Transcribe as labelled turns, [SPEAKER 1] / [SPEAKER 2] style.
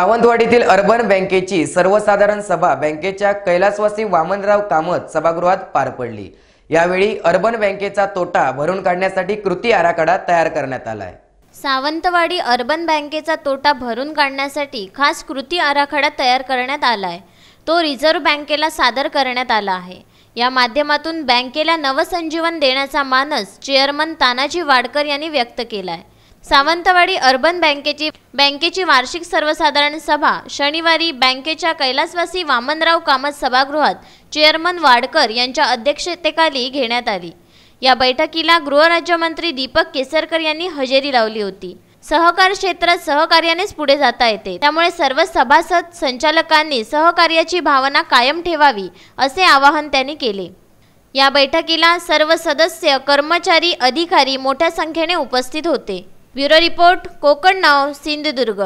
[SPEAKER 1] सावंतवाडीतील urban बँकेची सर्वसाधारण सभा बँकेच्या कैलासवासी वामनराव कामत सभागृहात पार पडली यावेळी अर्बन बँकेचा तोटा भरून काढण्यासाठी कृती आराखडा तयार करण्यात आलाय
[SPEAKER 2] सावंतवाडी अर्बन बँकेचा तोटा भरून काढण्यासाठी खास कृती आराखडा तयार करण्यात आलाय तो रिझर्व्ह बँकेला सादर करण्यात आला आहे या माध्यमातून बँकेला नवसंजीवन देण्याचा मानस चेअरमन तानाजी वाडकर यांनी व्यक्त केलाय सावंतवाडी अर्बन बँकेची बँकेची वार्षिक सर्वसाधारण सभा शनिवारी बँकेच्या कैलासवासी वामनराव कामत सभागृहात चेअरमन वाडकर यांच्या अध्यक्षतेखाली घेण्यात आली या बैठकीला गृहराज्यमंत्री दीपक केसरकर यांनी हजेरी लावली होती सहकार क्षेत्रात सहकार्यानेच पुढे जाता येते त्यामुळे सर्व सभासद संचालकांनी सहकार्याची भावना कायम ठेवावी असे आवाहन त्यांनी केले या बैठकीला सर्व सदस्य कर्मचारी अधिकारी मोठ्या संख्येने उपस्थित होते ब्युरो रिपोर्ट कोकण नाव सिंधुदुर्ग